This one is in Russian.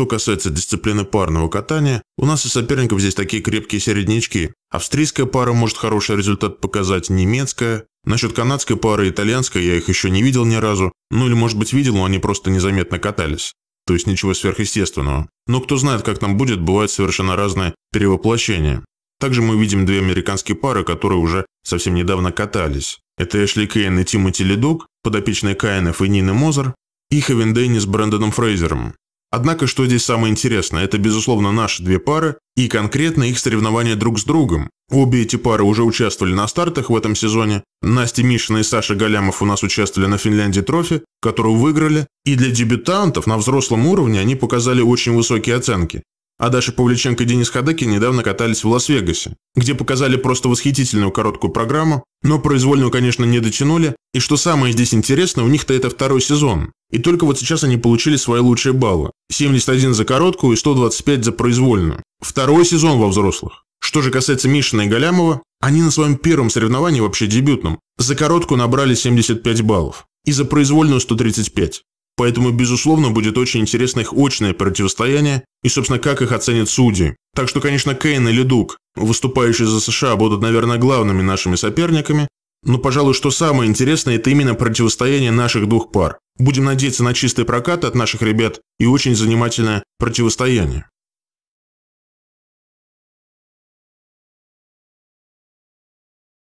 Что касается дисциплины парного катания, у нас и соперников здесь такие крепкие середнячки. Австрийская пара может хороший результат показать, немецкая. Насчет канадской пары и итальянской я их еще не видел ни разу. Ну или может быть видел, но они просто незаметно катались. То есть ничего сверхъестественного. Но кто знает, как там будет, бывают совершенно разные перевоплощения. Также мы видим две американские пары, которые уже совсем недавно катались. Это Эшли Кейн и Тимоти Ледок, подопечные Каинов и Нины Мозер, и Хевен Дэнни с Брэндоном Фрейзером. Однако, что здесь самое интересное, это, безусловно, наши две пары и конкретно их соревнования друг с другом. Обе эти пары уже участвовали на стартах в этом сезоне. Настя Мишина и Саша Галямов у нас участвовали на Финляндии трофи, которую выиграли. И для дебютантов на взрослом уровне они показали очень высокие оценки. А Даша Павличенко и Денис Ходеки недавно катались в Лас-Вегасе, где показали просто восхитительную короткую программу, но произвольную, конечно, не дотянули. И что самое здесь интересное, у них-то это второй сезон. И только вот сейчас они получили свои лучшие баллы. 71 за короткую и 125 за произвольную. Второй сезон во взрослых. Что же касается Мишина и Галямова, они на своем первом соревновании, вообще дебютном, за короткую набрали 75 баллов и за произвольную 135. Поэтому, безусловно, будет очень интересно их очное противостояние и, собственно, как их оценят судьи. Так что, конечно, Кейн или Дук, выступающие за США, будут, наверное, главными нашими соперниками, но, пожалуй, что самое интересное, это именно противостояние наших двух пар. Будем надеяться на чистый прокат от наших ребят и очень занимательное противостояние.